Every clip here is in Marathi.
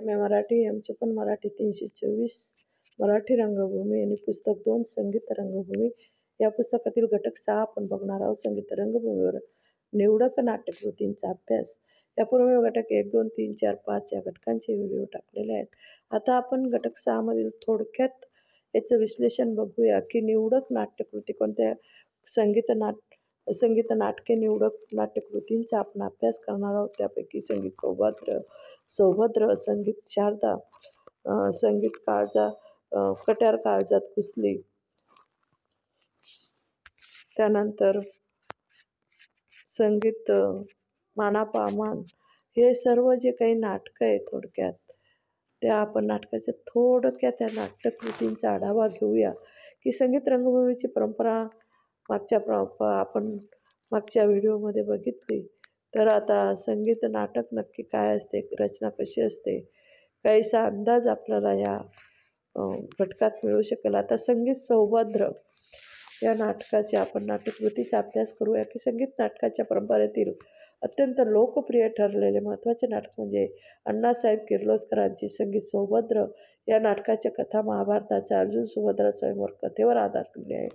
एम ए मराठी एमचे पण मराठी तीनशे चोवीस मराठी रंगभूमी आणि पुस्तक दोन संगीत रंगभूमी या पुस्तकातील घटक सहा आपण बघणार आहोत संगीत रंगभूमीवर निवडक नाट्यकृतींचा अभ्यास यापूर्वी घटक एक दोन तीन चार पाच या घटकांचे व्हिडिओ टाकलेले आहेत आता आपण घटक सहामधील थोडक्यात याचं विश्लेषण बघूया की निवडक नाट्यकृती कोणत्या संगीत नाट्य संगीत नाटके निवडक नाट्यकृतींचा आपण अभ्यास करणार आहोत त्यापैकी संगीत सौभद्र सौभद्र संगीत शारदा संगीत काळजा कट्यार काळजात घुसली त्यानंतर संगीत मानापामान हे सर्व जे काही नाटकं आहे थोडक्यात त्या आपण नाटकाच्या थोडक्यात त्या नाट्यकृतींचा आढावा घेऊया की संगीत रंगभूमीची परंपरा मागच्या प्र आपण मागच्या व्हिडिओमध्ये बघितली तर आता संगीत नाटक नक्की काय असते रचना कशी असते काहीसा अंदाज आपल्याला या घटकात मिळू शकेल आता संगीत सौभद्र या नाटकाचे आपण नाट्यकृतीचा अभ्यास करूया की संगीत नाटकाच्या परंपरेतील अत्यंत लोकप्रिय ठरलेले महत्त्वाचे नाटक म्हणजे अण्णासाहेब किर्लोस्करांची संगीत सौभद्र या नाटकाच्या कथा महाभारताच्या अर्जुन सुभद्रा स्वयंवर कथेवर आधारलेली आहे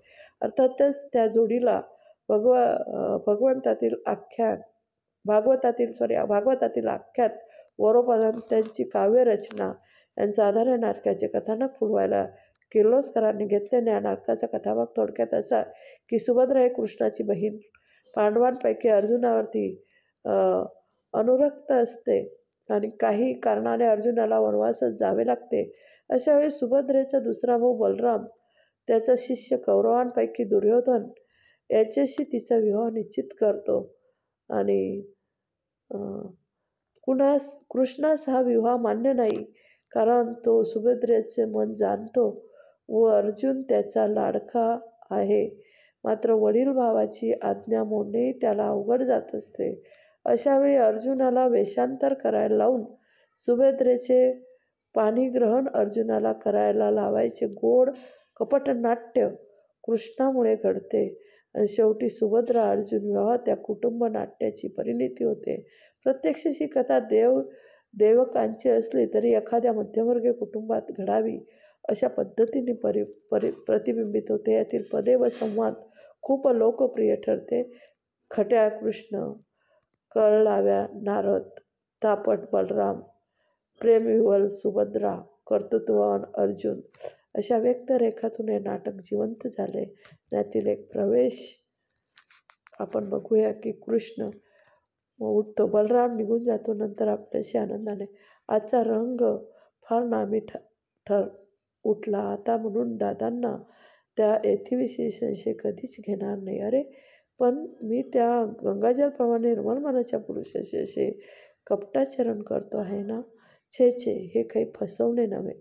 अर्थातच त्या जोडीला भगव भगवंतातील आख्यान भागवतातील सॉरी भागवतातील आख्यात वरोपर्यंत त्यांची काव्यरचना यांचं साधारण नाटकाचे कथानक फुलवायला किर्लोस्करांनी घेतल्याने या नाटकाचा कथाभाग थोडक्यात असा की सुभद्रा हे कृष्णाची बहीण पांडवांपैकी अर्जुनावरती अनुरक्त असते आणि काही कारणाने अर्जुनाला वनवासच जावे लागते अशा वेळी सुभद्रेचा दुसरा भाऊ बलराम त्याचा शिष्य कौरवांपैकी दुर्योधन याच्याशी तिचा विवाह निश्चित करतो आणि कुणास कृष्णास हा विवाह मान्य नाही कारण तो सुभद्रेचे मन जाणतो व अर्जुन त्याचा लाडका आहे मात्र वडील भावाची आज्ञा मोडणे त्याला अवघड जात असते अशावेळी अर्जुनाला वेषांतर करायला लावून सुभद्रेचे पाणीग्रहण अर्जुनाला करायला लावायचे गोड कपट नाट्य कृष्णामुळे घडते आणि शेवटी सुभद्रा अर्जुन विवाह त्या कुटुंब नाट्याची परिणिती होते प्रत्यक्ष कथा देव देवकांची असली तरी एखाद्या मध्यमवर्गीय कुटुंबात घडावी अशा पद्धतीने परि परि प्रतिबिंबित होते यातील पदे व संवाद खूप लोकप्रिय ठरते खट्या कृष्ण कळलाव्या नारद तापट बलराम प्रेमविवल सुभद्रा कर्तृत्ववान अर्जुन अशा व्यक्त रेखातून हे नाटक जिवंत झाले त्यातील एक प्रवेश आपण बघूया की कृष्ण उठतो बलराम निघून जातो नंतर आपल्याशी आनंदाने आजचा रंग फार नामी ठ ठर उठला आता म्हणून दादांना त्या येथीविषयी संशय कधीच घेणार नाही अरे पण मी त्या गंगाजलप्रमाणे निर्मल मनाच्या पुरुषाशी असे कपटाचरण करतो आहे ना छे छे हे काही फसवणे नव्हे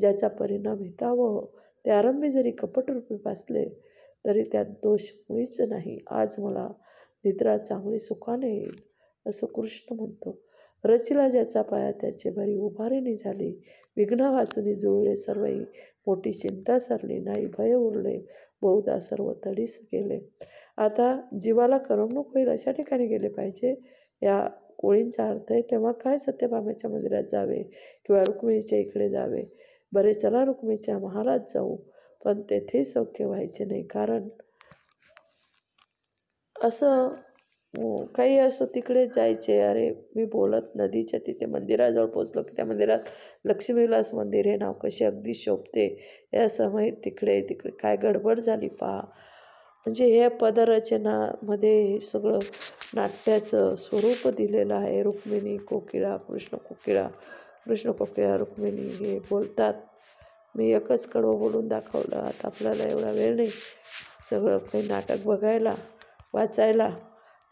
ज्याचा परिणाम हिताव हो ते आरंभी जरी कपटरूपी भासले तरी त्यात दोष मुळीच नाही आज मला निद्रा चांगली सुखाने येईल असं कृष्ण म्हणतो रचिला ज्याचा पाया त्याचे भरी उभारणी झाली विघ्न वाचून जुळले सर्वही मोठी चिंता सरली नाही भय उरले बहुधा सर्व तडीस गेले आता जीवाला करमणूक होईल अशा ठिकाणी गेले पाहिजे या कोळींचा अर्थ आहे तेव्हा काय सत्यभामेच्या मंदिरात जावे किंवा रुक्मिणीच्या इकडे जावे बरे चला रुक्मिणीच्या महाराज जाऊ पण तेथे सौख्य व्हायचे नाही कारण असं हो, काही असो तिकडे जायचे अरे मी बोलत नदीच्या तिथे मंदिराजवळ पोचलो की त्या मंदिरात लक्ष्मीविलास मंदिर हे नाव कसे अगदी शोभते या समय तिकडे तिकडे काय गडबड झाली पहा म्हणजे हे पदरचनामध्ये सगळं नाट्याचं स्वरूप दिलेलं आहे रुक्मिणी कोकिळा कृष्ण कोकिळा कृष्ण कोकिळा रुक्मिणी हे बोलतात मी एकच कडवं बोलून दाखवलं आता आपल्याला एवढा वेळ नाही सगळं काही नाटक बघायला वाचायला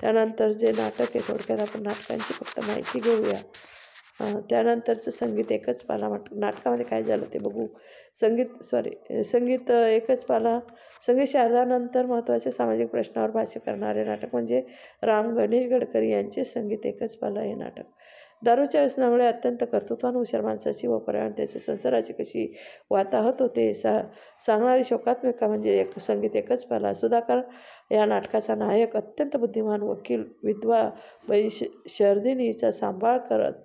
त्यानंतर जे नाटक आहे थोडक्यात आपण नाटकांची फक्त माहिती घेऊया त्यानंतरचं संगीत एकच पाला वाट नाटकामध्ये काय झालं ते बघू संगीत सॉरी संगीत एकच पाला संगीत शारदानंतर महत्त्वाचे सामाजिक प्रश्नावर भाष्य करणारे नाटक म्हणजे राम गणेश गडकरी यांचे संगीत एकच पाला हे नाटक दारूच्या व्यसनामुळे अत्यंत कर्तृत्वान हुशार माणसाची व त्याचे संसाराची कशी वाताहत होते सा सांगणारी शोकात्मिका म्हणजे एक संगीत एकच पाला सुधाकर या नाटकाचा नायक अत्यंत बुद्धिमान वकील विधवा बैश शर्दिनीचा सांभाळ करत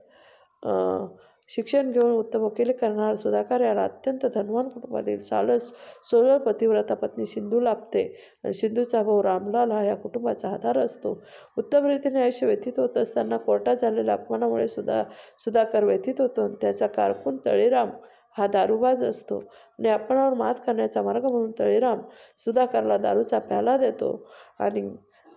शिक्षण घेऊन उत्तम वकिली करणार सुधाकर याला अत्यंत धनवान कुटुंबातील सालस सोलर पतिव्रता पत्नी सिंधू लाभते आणि सिंधूचा भाऊ रामलाल हा या कुटुंबाचा आधार असतो उत्तम रीतीने आयुष्य व्यतीत होत असताना कोर्टात झालेल्या अपमानामुळे सुधा सुधाकर व्यतीत होतो आणि त्याचा कारकून तळीराम हा दारूबाज असतो आणि आपणावर मात करण्याचा मार्ग म्हणून तळीराम सुधाकरला दारूचा प्याला देतो आणि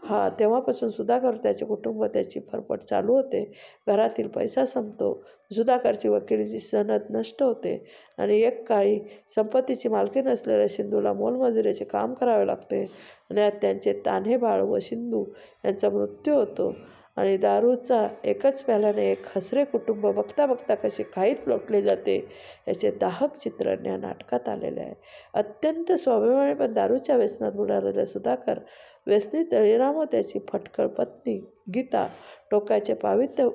हा तेव्हापासून सुधाकर त्याचे कुटुंब त्याची फरफट चालू होते घरातील पैसा संपतो सुधाकरची वकिलीची सनद नष्ट होते आणि एक काळी संपत्तीची मालकी नसलेल्या सिंधूला मोलमजुरीचे काम करावे लागते आणि त्यांचे तान्हे बाळ व सिंधू यांचा मृत्यू होतो आणि दारूचा एकच प्यालाने एक हसरे कुटुंब बघता बघता कसे खाईत लोटले जाते याचे दाहक चित्रण या नाटकात आलेले आहे अत्यंत स्वाभिमानी पण दारूच्या व्यसनात बुडालेल्या सुधाकर व्यसनी तळीराम त्याची फटकळ पत्नी गीता टोकाचे पावित्र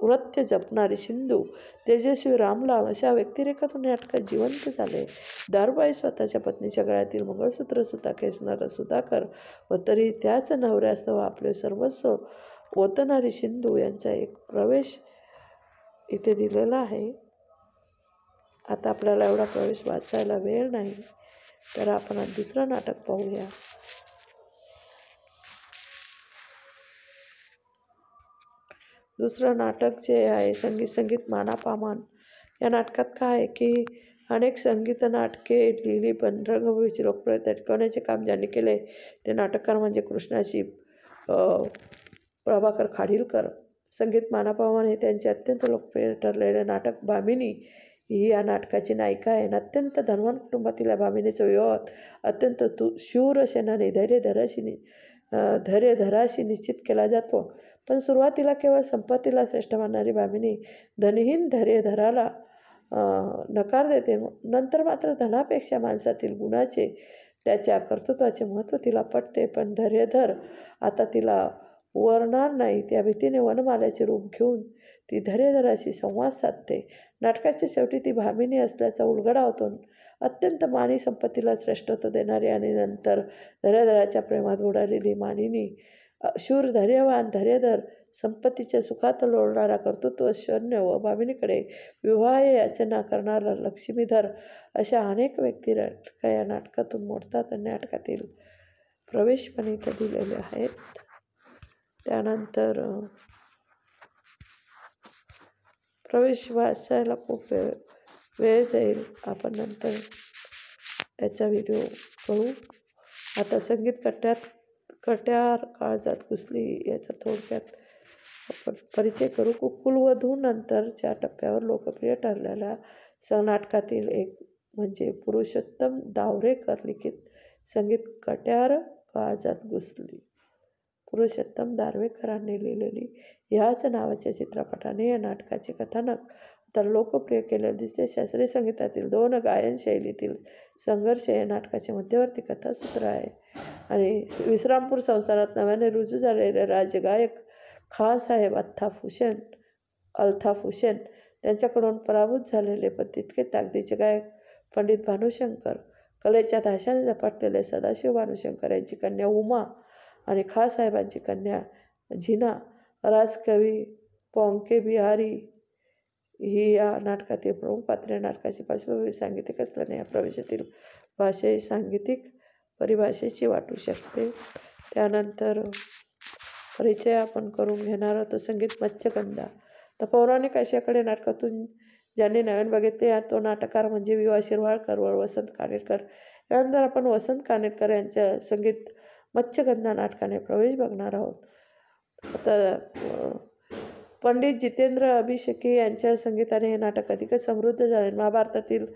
वृत्य जपणारी सिंधू तेजस्वी रामलाल अशा व्यक्तिरेखातून नाटकात जिवंत झाले दारूबाई स्वतःच्या पत्नीच्या गळ्यातील सुद्धा खेचणारा सुधाकर व तरी त्याच नवऱ्यास्तव आपले सर्वस्व हरी सिंधू यांचा एक प्रवेश इथे दिलेला आहे आता आपल्याला एवढा प्रवेश वाचायला वेळ नाही तर आपण दुसरं नाटक पाहूया दुसरं नाटक जे आहे संगीत संगीत मानापामान या नाटकात काय आहे की अनेक संगीत नाटके लिहिली पण रंगभूमीची लोकप्रियता टिकवण्याचे काम ज्यांनी केले ते नाटककार म्हणजे कृष्णाशी प्रभाकर खाडीलकर संगीत हे त्यांचे अत्यंत लोकप्रिय ठरलेले नाटक भामिनी ही या नाटकाची नायिका आहे अत्यंत धनवान कुटुंबातील या भामिनीचा विवाह अत्यंत तु शूरसेनाने धैर्य धराशी धैर्य धराशी निश्चित केला जातो पण सुरुवातीला केवळ संपत्तीला श्रेष्ठ मानणारी भामिनी धनहीन धैर्य धराला नकार देते नंतर मात्र धनापेक्षा माणसातील गुणाचे त्याच्या कर्तृत्वाचे महत्त्व तिला पटते पण धैर्यधर आता तिला वरणार नाही त्या भीतीने वनमाल्याचे रूप घेऊन ती धरेधराशी संवाद साधते नाटकाच्या शेवटी ती भामिनी असल्याचा उलगडा होतो अत्यंत मानी संपत्तीला श्रेष्ठत्व देणारी आणि नंतर धरेधराच्या प्रेमात बुडालेली मानिनी शूर धैर्यवान धैर्यधर संपत्तीच्या सुखात लोळणारा कर्तृत्व शून्य व भामिनीकडे विवाह याचना करणारा लक्ष्मीधर अशा अनेक व्यक्ती नाटका या नाटकातून मोडतात आणि नाटकातील प्रवेशपणे पण इथं दिलेले आहेत त्यानंतर प्रवेश वाचायला खूप वेळ वेळ जाईल आपण नंतर याचा व्हिडिओ करू आता संगीत कट्यात कट्यार काळजात घुसली याचा थोडक्यात आपण परिचय करू कुकुलवधू नंतरच्या टप्प्यावर लोकप्रिय ठरलेल्या नाटकातील एक म्हणजे पुरुषोत्तम दावरेकर लिखित संगीत कट्यार काळजात घुसली पुरुषोत्तम दारवेकरांनी लिहिलेली ह्याच नावाच्या चित्रपटाने या नाटकाचे कथानक तर लोकप्रिय केलेलं दिसते शास्त्रीय संगीतातील दोन गायन शैलीतील संघर्ष या नाटकाचे मध्यवर्ती कथासूत्र आहे आणि विश्रामपूर संस्थानात नव्याने रुजू झालेले राजगायक खानसाहेब अथाफ हुसेन अल्थाफ हुसेन त्यांच्याकडून पराभूत झालेले पण तितके ताकदीचे गायक पंडित भानुशंकर कलेच्या धाशाने झपाटलेले सदाशिव भानुशंकर यांची कन्या उमा आणि खासाहेबांची कन्या झिना राजकवी पोंके बिहारी ही या नाटकातील प्रमुख पात्रे नाटकाची पार्श्वभूमी सांगितिक असल्याने या प्रवेशातील भाषा सांगीतिक परिभाषेची वाटू शकते त्यानंतर परिचय आपण करून घेणार आहोत संगीत मच्छगंधा तर पौराणिक अशाकडे नाटकातून ज्यांनी नवीन बघितले तो नाटककार म्हणजे वि वा शिरवाळकर व वसंत कानेटकर यानंतर आपण वसंत कानेटकर यांच्या संगीत मच्छगंधा नाटकाने प्रवेश बघणार आहोत तर पंडित जितेंद्र अभिषेकी यांच्या संगीताने हे नाटक अधिकच समृद्ध झाले महाभारतातील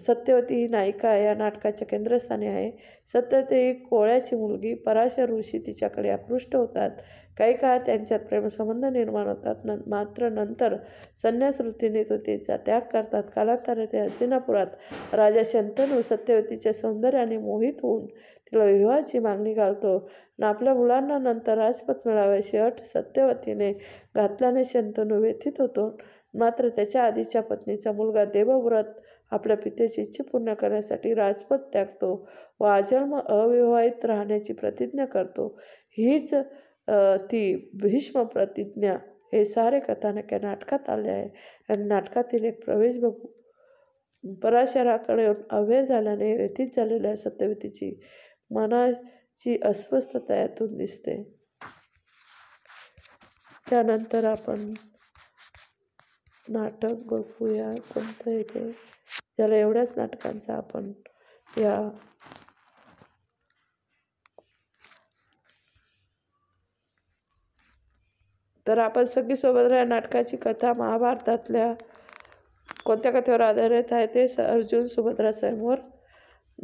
सत्यवती ही नायिका या नाटकाच्या केंद्रस्थानी आहे सत्यवती कोळ्याची मुलगी पराशर ऋषी तिच्याकडे आकृष्ट होतात काही काळ त्यांच्यात प्रेमसंबंध निर्माण होतात न मात्र नंतर संन्यास वृत्तीने तो तिचा त्याग करतात कालांतराने ते हसिनापुरात राजा शंतनू सत्यवतीच्या सौंदर्याने मोहित होऊन तिला विवाहाची मागणी घालतो आणि आपल्या मुलांना नंतर राजपथ मिळाव्याशी अट सत्यवतीने घातल्याने शंतनू व्यथित होतो मात्र त्याच्या आधीच्या पत्नीचा मुलगा देवव्रत आपल्या पित्याची इच्छा पूर्ण करण्यासाठी राजपथ त्यागतो व आजन्म अविवाहित राहण्याची प्रतिज्ञा करतो हीच ती भीष्म प्रतिज्ञा हे सारे कथानक या नाटकात आले आहे आणि नाटकातील एक प्रवेश बघू पराशराकडे अव्य झाल्याने व्यथित झालेल्या सत्यवतीची मनाची अस्वस्थता यातून दिसते त्यानंतर आपण नाटक बघूया कोणतं येते ज्याला एवढ्याच नाटकांचा आपण या तर आपण सगळी सुभद्रा या नाटकाची कथा महाभारतातल्या कोणत्या कथेवर आधारित आहे ते अर्जुन सुभद्रा समोर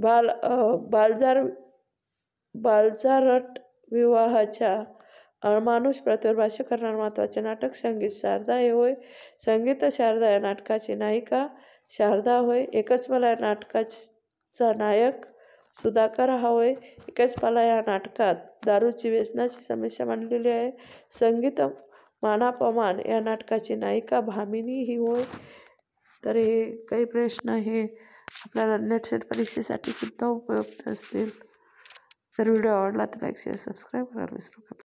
बाल बालजार बालजारट विवाहाच्या माणूस प्रतुर्भाष्य करणारं करणार महत्त्वाचे नाटक संगीत शारदा हे होय संगीत शारदा या नाटकाची नायिका शारदा होय एकच मला या नाटकाचा नायक सुधाकर हा होय एकच मला या नाटकात दारूची व्यसनाची समस्या मांडलेली आहे संगीत मानापमान या नाटकाची नायिका भामिनी ही होय तर हे काही प्रश्न हे आपल्याला नेटसेट परीक्षेसाठी सुद्धा उपयुक्त असतील तर व्हिडिओ आवडला तर लाईक शेअर सबस्क्राईब करायला विसरू नका